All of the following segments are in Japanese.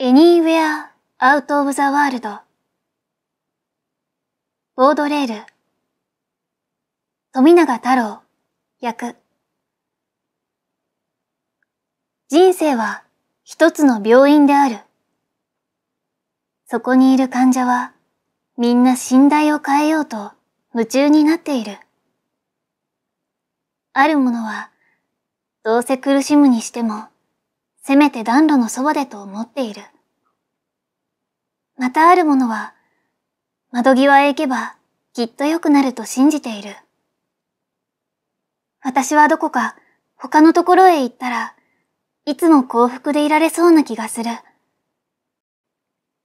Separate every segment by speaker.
Speaker 1: Anywhere Out of the World ボードレール富永太郎役人生は一つの病院である。そこにいる患者はみんな信頼を変えようと夢中になっている。あるものはどうせ苦しむにしてもせめて暖炉のそばでと思っている。またあるものは、窓際へ行けばきっと良くなると信じている。私はどこか他のところへ行ったらいつも幸福でいられそうな気がする。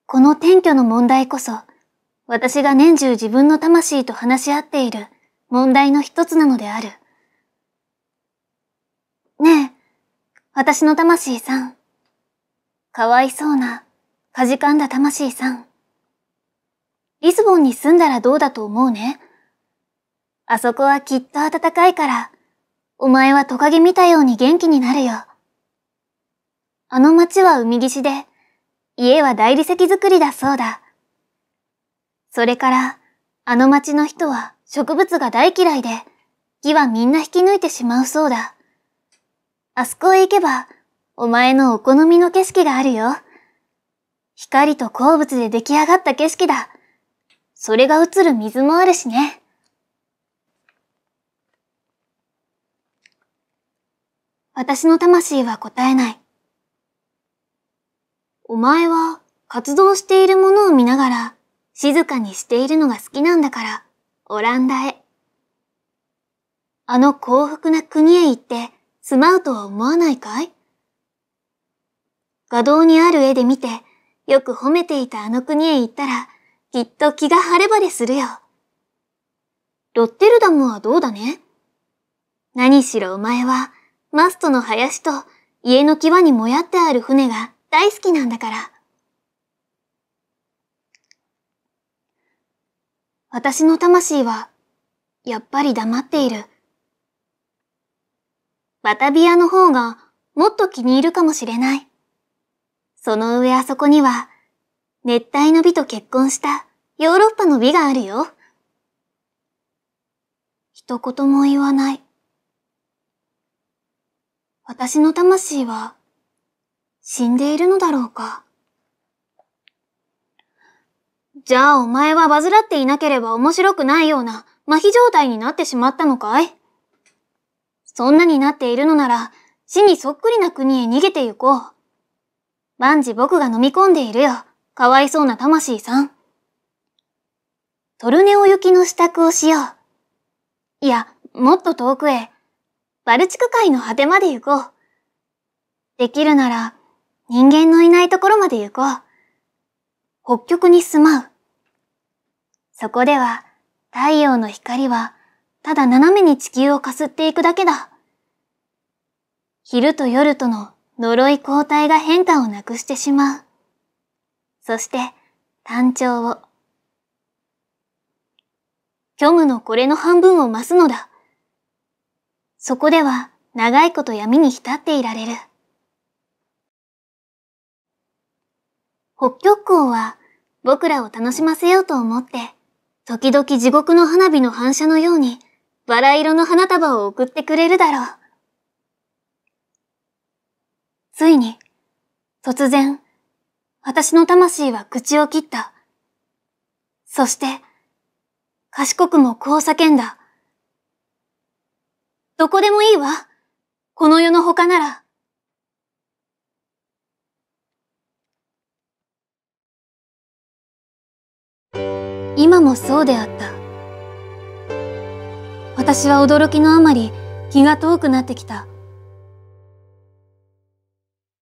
Speaker 1: この転居の問題こそ私が年中自分の魂と話し合っている問題の一つなのである。ねえ、私の魂さん。かわいそうな、かじかんだ魂さん。リスボンに住んだらどうだと思うね。あそこはきっと暖かいから、お前はトカゲ見たように元気になるよ。あの町は海岸で、家は大理石造りだそうだ。それから、あの町の人は植物が大嫌いで、木はみんな引き抜いてしまうそうだ。あそこへ行けば、お前のお好みの景色があるよ。光と鉱物で出来上がった景色だ。それが映る水もあるしね。私の魂は答えない。お前は活動しているものを見ながら静かにしているのが好きなんだからオランダへ。あの幸福な国へ行って住まうとは思わないかい画道にある絵で見て、よく褒めていたあの国へ行ったら、きっと気が晴れ晴れするよ。ロッテルダムはどうだね何しろお前は、マストの林と家の際にもやってある船が大好きなんだから。私の魂は、やっぱり黙っている。バタビアの方がもっと気に入るかもしれない。その上あそこには、熱帯の美と結婚したヨーロッパの美があるよ。一言も言わない。私の魂は死んでいるのだろうか。じゃあお前はバズらっていなければ面白くないような麻痺状態になってしまったのかいそんなになっているのなら、死にそっくりな国へ逃げて行こう。万事僕が飲み込んでいるよ。かわいそうな魂さん。トルネオ行きの支度をしよう。いや、もっと遠くへ。バルチク海の果てまで行こう。できるなら、人間のいないところまで行こう。北極に住まう。そこでは、太陽の光は、ただ斜めに地球をかすっていくだけだ。昼と夜との呪い交代が変化をなくしてしまう。そして、単調を。虚無のこれの半分を増すのだ。そこでは長いこと闇に浸っていられる。北極光は僕らを楽しませようと思って、時々地獄の花火の反射のようにバラ色の花束を送ってくれるだろう。ついに、突然、私の魂は口を切った。そして、賢くもこう叫んだ。どこでもいいわ。この世の他なら。今もそうであった。私は驚きのあまり気が遠くなってきた